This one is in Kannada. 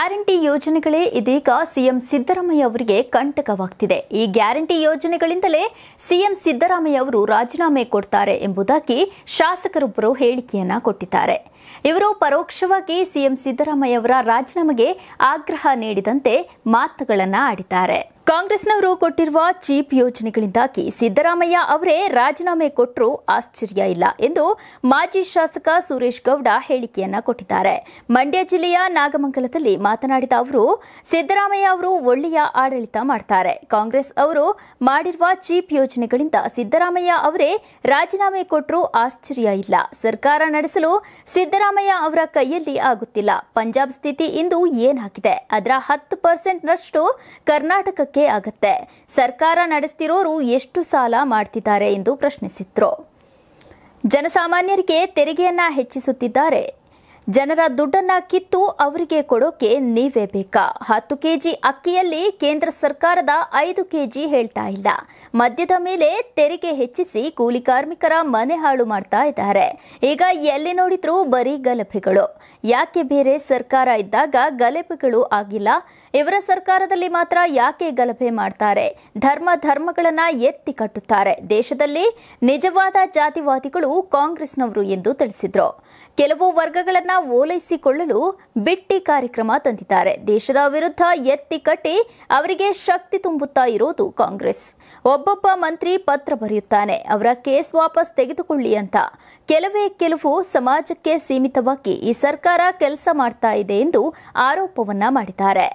ಗ್ಯಾರಂಟಿ ಯೋಜನೆಗಳೇ ಇದೀಗ ಸಿಎಂ ಸಿದ್ದರಾಮಯ್ಯ ಅವರಿಗೆ ಕಂಟಕವಾಗ್ತಿದೆ ಈ ಗ್ಯಾರಂಟಿ ಯೋಜನೆಗಳಿಂದಲೇ ಸಿಎಂ ಸಿದ್ದರಾಮಯ್ಯ ಅವರು ರಾಜೀನಾಮೆ ಕೊಡ್ತಾರೆ ಎಂಬುದಾಗಿ ಶಾಸಕರೊಬ್ಬರು ಹೇಳಿಕೆಯನ್ನ ಕೊಟ್ಟಿದ್ದಾರೆ ಇವರು ಪರೋಕ್ಷವಾಗಿ ಸಿಎಂ ಸಿದ್ದರಾಮಯ್ಯ ಅವರ ರಾಜೀನಾಮೆಗೆ ಆಗ್ರಹ ನೀಡಿದಂತೆ ಮಾತುಗಳನ್ನು ಆಡಿದ್ದಾರೆ ಕಾಂಗ್ರೆಸ್ನವರು ಕೊಟ್ಟಿರುವ ಚೀಪ್ ಯೋಜನೆಗಳಿಂದಾಗಿ ಸಿದ್ದರಾಮಯ್ಯ ಅವರೇ ರಾಜೀನಾಮೆ ಕೊಟ್ಟರೂ ಆಶ್ಚರ್ಯ ಇಲ್ಲ ಎಂದು ಮಾಜಿ ಶಾಸಕ ಸುರೇಶ್ ಗೌಡ ಹೇಳಿಕೆಯನ್ನ ಕೊಟ್ಟಿದ್ದಾರೆ ಮಂಡ್ಯ ಜಿಲ್ಲೆಯ ನಾಗಮಂಗಲದಲ್ಲಿ ಮಾತನಾಡಿದ ಅವರು ಸಿದ್ದರಾಮಯ್ಯ ಅವರು ಒಳ್ಳೆಯ ಆಡಳಿತ ಮಾಡ್ತಾರೆ ಕಾಂಗ್ರೆಸ್ ಅವರು ಮಾಡಿರುವ ಚೀಪ್ ಯೋಜನೆಗಳಿಂದ ಸಿದ್ದರಾಮಯ್ಯ ಅವರೇ ರಾಜೀನಾಮೆ ಕೊಟ್ಟರೂ ಆಶ್ಚರ್ಯ ಇಲ್ಲ ಸರ್ಕಾರ ನಡೆಸಲು ಸಿದ್ದರಾಮಯ್ಯ ಅವರ ಕೈಯಲ್ಲಿ ಆಗುತ್ತಿಲ್ಲ ಪಂಜಾಬ್ ಸ್ಥಿತಿ ಇಂದು ಏನಾಗಿದೆ ಅದರ ಹತ್ತು ಪರ್ಸೆಂಟ್ನಷ್ಟು ಕರ್ನಾಟಕ ಆಗತ್ತೆ ಸರ್ಕಾರ ನಡೆಸ್ತಿರೋರು ಎಷ್ಟು ಸಾಲ ಮಾಡ್ತಿದ್ದಾರೆ ಎಂದು ಪ್ರಶ್ನಿಸಿದ್ರು ಜನಸಾಮಾನ್ಯರಿಗೆ ತೆರಿಗೆಯನ್ನ ಹೆಚ್ಚಿಸುತ್ತಿದ್ದಾರೆ ಜನರ ದುಡ್ಡನ್ನ ಕಿತ್ತು ಅವರಿಗೆ ಕೊಡೋಕೆ ನೀವೇ ಬೇಕಾ ಹತ್ತು ಕೆಜಿ ಅಕ್ಕಿಯಲ್ಲಿ ಕೇಂದ್ರ ಸರ್ಕಾರದ ಐದು ಕೆಜಿ ಹೇಳ್ತಾ ಇಲ್ಲ ಮದ್ಯದ ಮೇಲೆ ತೆರಿಗೆ ಹೆಚ್ಚಿಸಿ ಕೂಲಿ ಕಾರ್ಮಿಕರ ಮನೆ ಹಾಳು ಮಾಡ್ತಾ ಇದ್ದಾರೆ ಈಗ ಎಲ್ಲಿ ನೋಡಿದ್ರೂ ಬರೀ ಗಲಭೆಗಳು ಯಾಕೆ ಬೇರೆ ಸರ್ಕಾರ ಇದ್ದಾಗ ಗಲಭೆಗಳು ಆಗಿಲ್ಲ ಇವರ ಸರ್ಕಾರದಲ್ಲಿ ಮಾತ್ರ ಯಾಕೆ ಗಲಭೆ ಮಾಡ್ತಾರೆ ಧರ್ಮ ಧರ್ಮಗಳನ್ನ ಎತ್ತಿ ಕಟ್ಟುತ್ತಾರೆ ದೇಶದಲ್ಲಿ ನಿಜವಾದ ಜಾತಿವಾದಿಗಳು ಕಾಂಗ್ರೆಸ್ನವರು ಎಂದು ತಿಳಿಸಿದ್ರು ಕೆಲವು ವರ್ಗಗಳನ್ನ ಓಲೈಸಿಕೊಳ್ಳಲು ಬಿಟ್ಟಿ ಕಾರ್ಯಕ್ರಮ ತಂದಿದ್ದಾರೆ ದೇಶದ ವಿರುದ್ಧ ಎತ್ತಿ ಕಟ್ಟಿ ಅವರಿಗೆ ಶಕ್ತಿ ತುಂಬುತ್ತಾ ಇರೋದು ಕಾಂಗ್ರೆಸ್ ಒಬ್ಬೊಬ್ಬ ಮಂತ್ರಿ ಪತ್ರ ಬರೆಯುತ್ತಾನೆ ಅವರ ಕೇಸ್ ವಾಪಸ್ ತೆಗೆದುಕೊಳ್ಳಿ ಅಂತ ಕೆಲವೇ ಕೆಲವು ಸಮಾಜಕ್ಕೆ ಸೀಮಿತವಾಗಿ ಈ ಸರ್ಕಾರ ಕೆಲಸ ಮಾಡ್ತಾ ಇದೆ ಎಂದು ಆರೋಪವನ್ನ ಮಾಡಿದ್ದಾರೆ